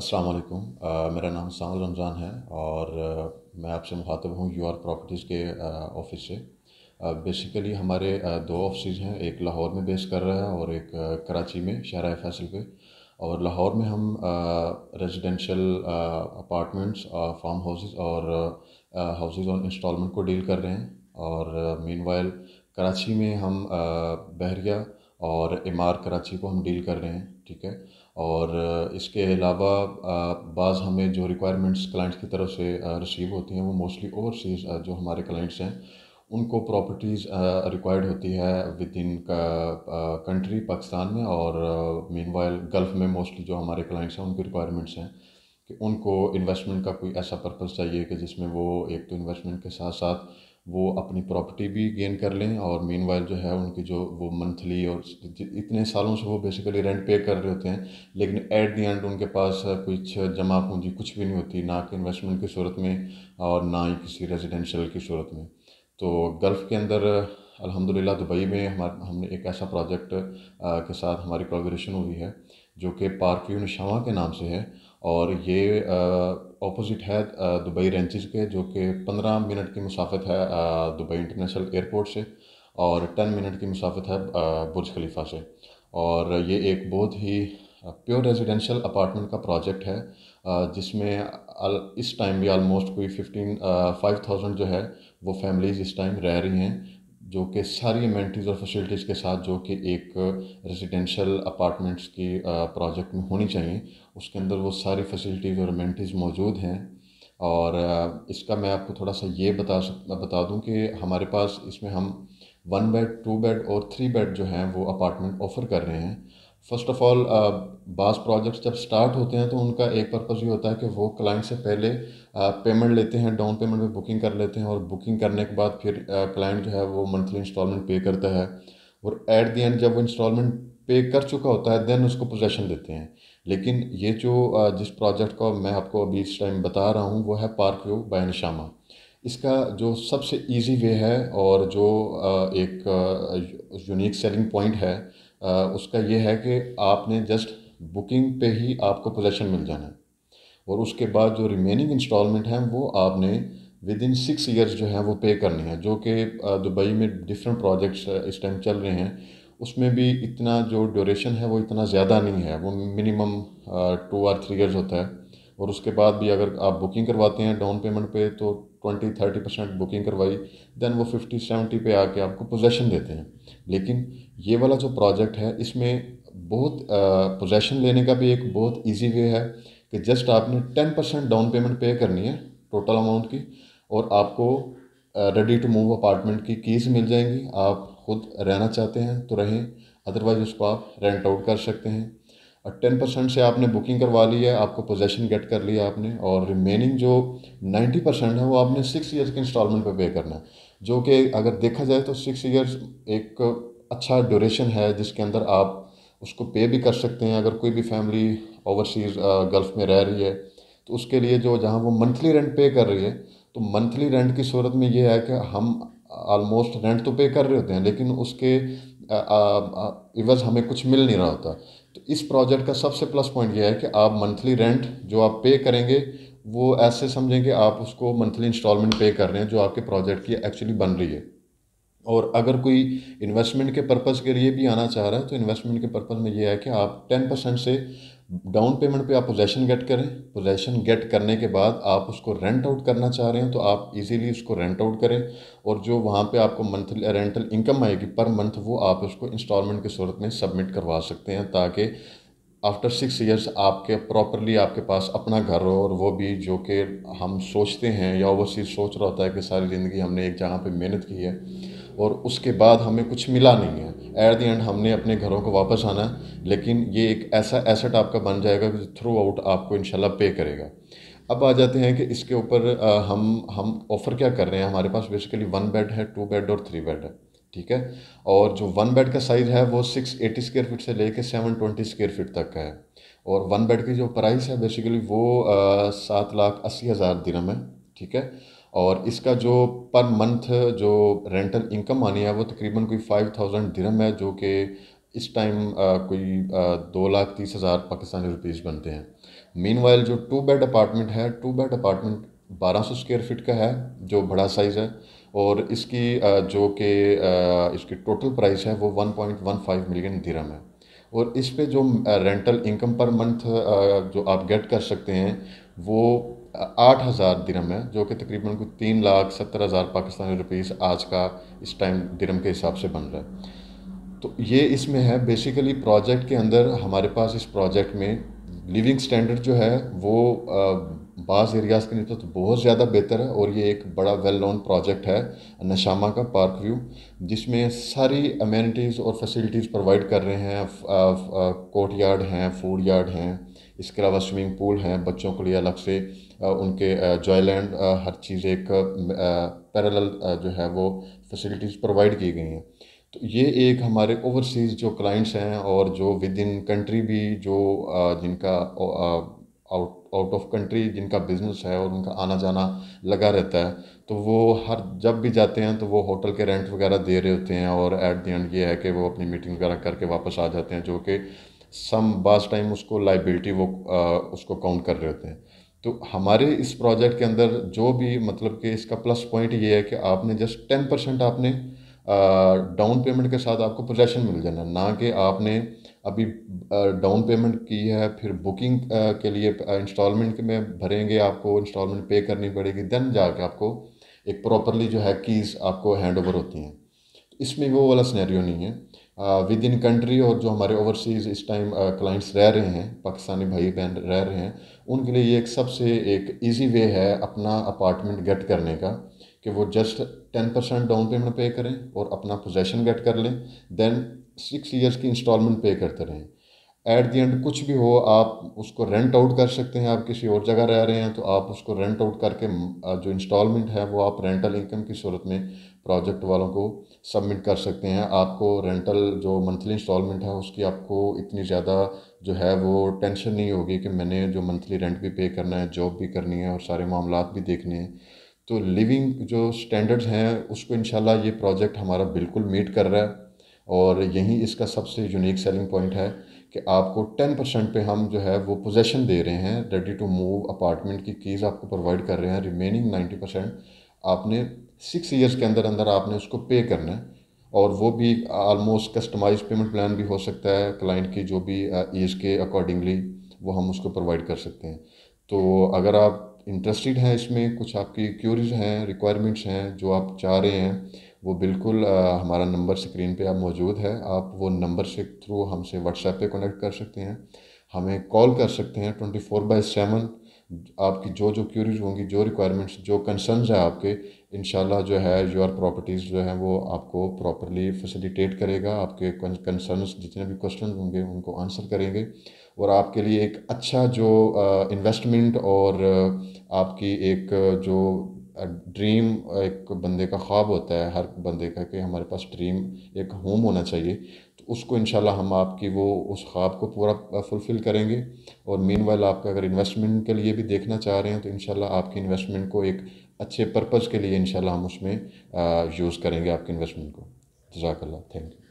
अस्सलाम वालेकुम मेरा नाम सामर रमज़ान है और आ, मैं आपसे मुखातब हूँ यू आर प्रॉपर्टीज़ के ऑफिस से बेसिकली हमारे आ, दो ऑफिस हैं एक लाहौर में बेस कर रहा है और एक आ, कराची में शहर फैसल पे और लाहौर में हम रेजिडेंशल अपार्टमेंट्स फार्म हाउसेस और हाउसेस ऑन इंस्टॉलमेंट को डील कर रहे हैं और मीन कराची में हम बहरिया और इमार कराची को हम डील कर रहे हैं ठीक है और इसके अलावा बाज़ हमें जो रिक्वायरमेंट्स क्लाइंट्स की तरफ से रिसीव होती हैं वो मोस्टली ओवरसीज़ जो हमारे क्लाइंट्स हैं उनको प्रॉपर्टीज़ रिक्वायर्ड होती है विद इन कंट्री पाकिस्तान में और मीन वाइल गल्फ़ में मोस्टली जो हमारे क्लाइंट्स हैं उनकी रिक्वायरमेंट्स हैं कि उनको इन्वेस्टमेंट का कोई ऐसा पर्पज़ चाहिए कि जिसमें वो एक तो इन्वेस्टमेंट के साथ साथ वो अपनी प्रॉपर्टी भी गेन कर लें और मीन जो है उनकी जो वो मंथली और इतने सालों से वो बेसिकली रेंट पे कर रहे होते हैं लेकिन एट द एंड उनके पास कुछ जमा पूंजी कुछ भी नहीं होती ना कि इन्वेस्टमेंट की सूरत में और ना ही किसी रेजिडेंशल की सूरत में तो गल्फ़ के अंदर अल्हम्दुलिल्लाह दुबई में हम हमने एक ऐसा प्रोजेक्ट के साथ हमारी कोलब्रेशन हुई है जो कि पार्क व्यू निशामा के नाम से है और ये ऑपोजिट है दुबई रेंचिस के जो कि पंद्रह मिनट की मुसाफत है दुबई इंटरनेशनल एयरपोर्ट से और टेन मिनट की मुसाफत है बुर्ज खलीफा से और ये एक बहुत ही प्योर रेजिडेंशियल अपार्टमेंट का प्रोजेक्ट है जिसमें इस टाइम भी आलमोस्ट कोई फिफ्टीन फाइव थाउजेंड जो है वो फैमिलीज़ इस टाइम रह रही हैं जो कि सारी इमेंट्रीज़ और फैसिलिटीज़ के साथ जो कि एक रेजिडेंशल अपार्टमेंट्स की प्रोजेक्ट में होनी चाहिए उसके अंदर वो सारी फैसिलिटीज़ और इमेंट्रीज़ मौजूद हैं और इसका मैं आपको थोड़ा सा ये बता सक बता दूं कि हमारे पास इसमें हम वन बेड टू बेड और थ्री बेड जो हैं वो अपार्टमेंट ऑफ़र कर रहे हैं फ़र्स्ट ऑफ ऑल बास प्रोजेक्ट्स जब स्टार्ट होते हैं तो उनका एक पर्पज़ ये होता है कि वो क्लाइंट से पहले पेमेंट uh, लेते हैं डाउन पेमेंट पे बुकिंग कर लेते हैं और बुकिंग करने के बाद फिर क्लाइंट uh, जो है वो मंथली इंस्टॉलमेंट पे करता है और एट दी एंड जब वो इंस्टॉलमेंट पे कर चुका होता है देन उसको पोजेशन देते हैं लेकिन ये जो uh, जिस प्रोजेक्ट का मैं आपको अभी इस टाइम बता रहा हूँ वो है पार्क व्यू बाय निशामा इसका जो सबसे इजी वे है और जो एक यूनिक सेलिंग पॉइंट है उसका ये है कि आपने जस्ट बुकिंग पे ही आपको पोजेशन मिल जाना है और उसके बाद जो रिमेनिंग इंस्टॉलमेंट हैं वो आपने विद इन सिक्स ईयर्स जो हैं वो पे करनी है जो कि दुबई में डिफरेंट प्रोजेक्ट्स इस टाइम चल रहे हैं उसमें भी इतना जो ड्यूरेशन है वो इतना ज़्यादा नहीं है वो मिनिमम टू और थ्री ईयर्स होता है और उसके बाद भी अगर आप बुकिंग करवाते हैं डाउन पेमेंट पे तो ट्वेंटी थर्टी परसेंट बुकिंग करवाई देन वो फिफ्टी सेवेंटी पे आके आपको पोजेशन देते हैं लेकिन ये वाला जो प्रोजेक्ट है इसमें बहुत पोजेशन लेने का भी एक बहुत ईजी वे है कि जस्ट आपने टेन परसेंट डाउन पेमेंट पे करनी है टोटल अमाउंट की और आपको रेडी टू मूव अपार्टमेंट की कीज़ मिल जाएंगी आप खुद रहना चाहते हैं तो रहें अदरवाइज़ उसको आप रेंट आउट कर सकते हैं और टेन परसेंट से आपने बुकिंग करवा ली है आपको पोजेशन गेट कर लिया आपने और रिमेनिंग जो नाइन्टी परसेंट है वो आपने सिक्स ईयर्स के इंस्टॉलमेंट पे पे करना है जो कि अगर देखा जाए तो सिक्स ईयर्स एक अच्छा ड्यूरेशन है जिसके अंदर आप उसको पे भी कर सकते हैं अगर कोई भी फैमिली ओवरसीज़ गल्फ़ में रह रही है तो उसके लिए जो जहाँ वो मंथली रेंट पे कर रही है तो मंथली रेंट की सूरत में ये है कि हम आलमोस्ट रेंट तो पे कर रहे होते हैं लेकिन उसके इवज़ हमें कुछ मिल नहीं रहा होता तो इस प्रोजेक्ट का सबसे प्लस पॉइंट यह है कि आप मंथली रेंट जो आप पे करेंगे वो ऐसे समझें कि आप उसको मंथली इंस्टॉलमेंट पे कर रहे हैं जो आपके प्रोजेक्ट की एक्चुअली बन रही है और अगर कोई इन्वेस्टमेंट के पर्पज़ के लिए भी आना चाह रहा है तो इन्वेस्टमेंट के पर्पज़ में ये है कि आप टेन परसेंट से डाउन पेमेंट पे आप पोजेशन गेट करें पोजेशन गेट करने के बाद आप उसको रेंट आउट करना चाह रहे हैं तो आप इजीली उसको रेंट आउट करें और जो वहाँ पे आपको मंथली रेंटल इनकम आएगी पर मंथ वो आप उसको इंस्टॉलमेंट की सूरत में सबमिट करवा सकते हैं ताकि आफ्टर सिक्स ईयर्स आपके प्रॉपरली आपके पास अपना घर हो और वो भी जो कि हम सोचते हैं या ओवरसीज सोच रहा होता है कि सारी ज़िंदगी हमने एक जगह पर मेहनत की है और उसके बाद हमें कुछ मिला नहीं है एट दी एंड हमने अपने घरों को वापस आना है लेकिन ये एक ऐसा एसेट आपका बन जाएगा जो थ्रू आउट आपको इन पे करेगा अब आ जाते हैं कि इसके ऊपर हम हम ऑफ़र क्या कर रहे हैं हमारे पास बेसिकली वन बेड है टू बेड और थ्री बेड है ठीक है और जो वन बेड का साइज़ है वो सिक्स एटी स्क्यर फिट से लेके सेवन ट्वेंटी स्क्यर फिट तक का है और वन बेड की जो प्राइस है बेसिकली वो सात लाख अस्सी हज़ार दिनम है ठीक है और इसका जो पर मंथ जो रेंटल इनकम आनी है वो तकरीबन कोई फाइव थाउजेंड दिरम है जो कि इस टाइम कोई दो लाख तीस हज़ार पाकिस्तानी रुपीज़ बनते हैं मीन जो टू बेड अपार्टमेंट है टू बेड अपार्टमेंट बारह सौ स्क्वेयर फिट का है जो बड़ा साइज़ है और इसकी जो कि इसकी टोटल प्राइस है वो one point one five million दिरम है और इस पे जो रेंटल इनकम पर मंथ जो आप गेट कर सकते हैं वो आठ हज़ार दिरम है जो कि तकरीबन कुछ तीन लाख सत्तर हज़ार पाकिस्तानी रुपीस आज का इस टाइम दिरम के हिसाब से बन रहा है तो ये इसमें है बेसिकली प्रोजेक्ट के अंदर हमारे पास इस प्रोजेक्ट में लिविंग स्टैंडर्ड जो है वो बाज़ एरियाज़ के नीचे तो बहुत ज़्यादा बेहतर है और ये एक बड़ा वेल नोन प्रोजेक्ट है नशामा का पार्क व्यू जिसमें सारी अमेनिटीज़ और फैसिलिटीज़ प्रोवाइड कर रहे हैं कोर्ट यार्ड हैं फूड यार्ड हैं इसके अलावा स्विमिंग पूल हैं बच्चों के लिए अलग से उनके जॉयलैंड हर चीज़ एक पैरेलल जो है वो फैसिलिटीज़ प्रोवाइड की गई हैं तो ये एक हमारे ओवरसीज़ जो क्लाइंट्स हैं और जो विद इन कंट्री भी जो जिनका आउट आउट ऑफ कंट्री जिनका बिज़नेस है और उनका आना जाना लगा रहता है तो वो हर जब भी जाते हैं तो वो होटल के रेंट वगैरह दे रहे होते हैं और एट दी एंड ये है कि वो अपनी मीटिंग वगैरह करके वापस आ जाते हैं जो कि सम बास टाइम उसको लाइबिलिटी वो आ, उसको काउंट कर रहे होते हैं तो हमारे इस प्रोजेक्ट के अंदर जो भी मतलब कि इसका प्लस पॉइंट ये है कि आपने जस्ट टेन परसेंट आपने डाउन पेमेंट के साथ आपको पोजेशन मिल जाना ना कि आपने अभी डाउन पेमेंट की है फिर बुकिंग के लिए इंस्टॉलमेंट में भरेंगे आपको इंस्टॉलमेंट पे करनी पड़ेगी देन जाके आपको एक प्रॉपरली जो है कीज़ आपको हैंड ओवर होती हैं तो इसमें वो वाला स्नैरियो नहीं है विद इन कंट्री और जो हमारे ओवरसीज़ इस टाइम क्लाइंट्स रह रहे हैं पाकिस्तानी भाई बहन रह रहे हैं उनके लिए ये एक सबसे एक ईजी वे है अपना अपार्टमेंट गेट करने का कि वो just ten percent down payment पे करें और अपना पोजेशन गेट कर लें दैन सिक्स ईयर्स की इंस्टॉलमेंट पे करते रहें एट दी एंड कुछ भी हो आप उसको रेंट आउट कर सकते हैं आप किसी और जगह रह रहे हैं तो आप उसको रेंट आउट करके जो इंस्टॉलमेंट है वो आप रेंटल इनकम की सूरत में प्रोजेक्ट वालों को सबमिट कर सकते हैं आपको रेंटल जो मंथली इंस्टॉलमेंट है उसकी आपको इतनी ज़्यादा जो है वो टेंशन नहीं होगी कि मैंने जो मंथली रेंट भी पे करना है जॉब भी करनी है और सारे मामला भी देखने हैं तो लिविंग जो स्टैंडर्ड्स हैं उसको इन ये प्रोजेक्ट हमारा बिल्कुल मीट कर रहा है और यही इसका सबसे यूनिक सेलिंग पॉइंट है कि आपको टेन परसेंट पर हम जो है वो पोजेसन दे रहे हैं रेडी टू मूव अपार्टमेंट की कीज़ आपको प्रोवाइड कर रहे हैं रिमेनिंग नाइन्टी परसेंट आपने सिक्स ईयर्स के अंदर अंदर आपने उसको पे करना है और वो भी आलमोस्ट कस्टमाइज पेमेंट प्लान भी हो सकता है क्लाइंट की जो भी एज के अकॉर्डिंगली वो हम उसको प्रोवाइड कर सकते हैं तो अगर आप इंटरेस्टेड हैं इसमें कुछ आपकी क्यूरीज हैं रिक्वायरमेंट्स हैं जो आप चाह रहे हैं वो बिल्कुल आ, हमारा नंबर स्क्रीन पे आप मौजूद है आप वो नंबर से थ्रू हमसे व्हाट्सएप पे कनेक्ट कर सकते हैं हमें कॉल कर सकते हैं ट्वेंटी फोर बाई सेवन आपकी जो जो क्यूरीज होंगी जो रिक्वायरमेंट्स जो कंसर्नस हैं आपके इन जो है योर प्रॉपर्टीज़ जो है वो आपको प्रॉपरली फैसिलिटेट करेगा आपके कंसर्नस जितने भी क्वेश्चन होंगे उनको आंसर करेंगे और आपके लिए एक अच्छा जो इन्वेस्टमेंट और आपकी एक जो ड्रीम एक बंदे का ख्वाब होता है हर बंदे का कि हमारे पास ड्रीम एक होम होना चाहिए तो उसको इन हम आपकी वो उस ख्वाब को पूरा फुलफ़िल करेंगे और मीन आपका अगर इन्वेस्टमेंट के लिए भी देखना चाह रहे हैं तो इन आपकी इन्वेस्टमेंट को एक अच्छे पर्पज़ के लिए इन हम उसमें यूज़ करेंगे आपके इन्वेस्टमेंट को जजाकल्ला थैंक यू